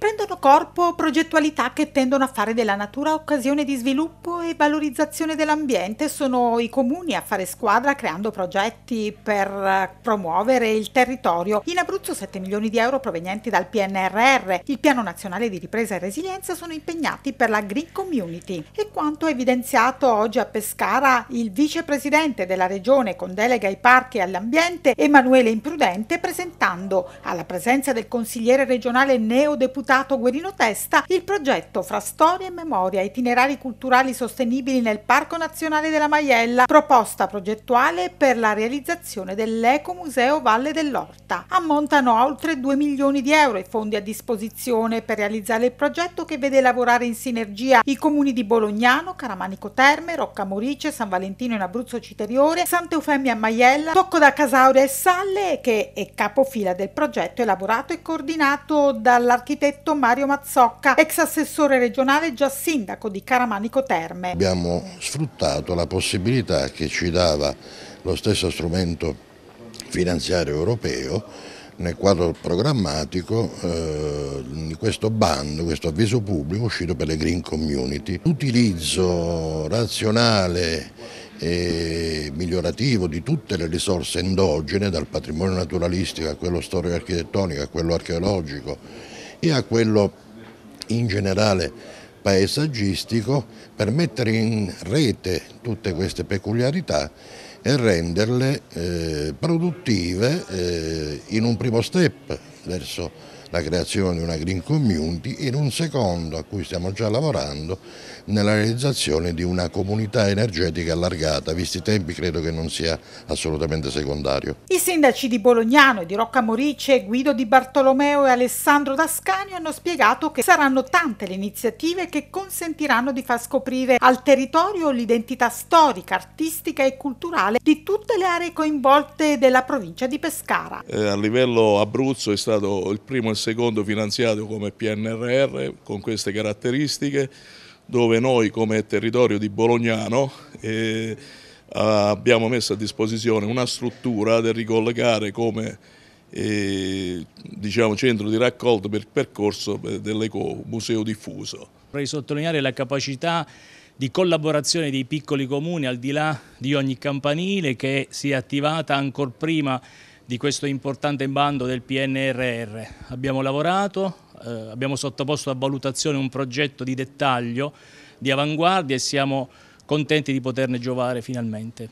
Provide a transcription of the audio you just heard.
prendono corpo progettualità che tendono a fare della natura occasione di sviluppo e valorizzazione dell'ambiente. Sono i comuni a fare squadra creando progetti per eh, promuovere il territorio. In Abruzzo 7 milioni di euro provenienti dal PNRR, il Piano Nazionale di Ripresa e Resilienza, sono impegnati per la Green Community. E quanto evidenziato oggi a Pescara il vicepresidente della regione con delega ai parchi e all'ambiente, Emanuele Imprudente, presentando alla presenza del consigliere regionale neodeputato valutato Guerino Testa il progetto Fra storia e memoria, itinerari culturali sostenibili nel Parco Nazionale della Maiella, proposta progettuale per la realizzazione dell'Ecomuseo Valle dell'Orta. Ammontano a oltre 2 milioni di euro i fondi a disposizione per realizzare il progetto che vede lavorare in sinergia i comuni di Bolognano, Caramanico Terme, Rocca Morice, San Valentino in Abruzzo Citeriore, Sant'Eufemia a Maiella, Tocco da Casauria e Salle che è capofila del progetto elaborato e coordinato dall'architetto prefetto Mario Mazzocca, ex assessore regionale e già sindaco di Caramanico Terme. Abbiamo sfruttato la possibilità che ci dava lo stesso strumento finanziario europeo nel quadro programmatico eh, di questo bando, questo avviso pubblico uscito per le green community. L'utilizzo razionale e migliorativo di tutte le risorse endogene, dal patrimonio naturalistico a quello storico-architettonico a quello archeologico e a quello in generale paesaggistico per mettere in rete tutte queste peculiarità e renderle eh, produttive eh, in un primo step, verso la creazione di una green community e in un secondo a cui stiamo già lavorando nella realizzazione di una comunità energetica allargata, visti i tempi credo che non sia assolutamente secondario. I sindaci di Bolognano, e di Rocca Morice, Guido Di Bartolomeo e Alessandro Dascani hanno spiegato che saranno tante le iniziative che consentiranno di far scoprire al territorio l'identità storica, artistica e culturale di tutte le aree coinvolte della provincia di Pescara. Eh, a livello Abruzzo è stato stato il primo e il secondo finanziato come PNRR con queste caratteristiche dove noi come territorio di Bolognano eh, abbiamo messo a disposizione una struttura da ricollegare come eh, diciamo, centro di raccolta per il percorso eh, dell'Eco Museo Diffuso. Vorrei sottolineare la capacità di collaborazione dei piccoli comuni al di là di ogni campanile che si è attivata ancor prima di questo importante bando del PNRR. Abbiamo lavorato, eh, abbiamo sottoposto a valutazione un progetto di dettaglio, di avanguardia e siamo contenti di poterne giovare finalmente.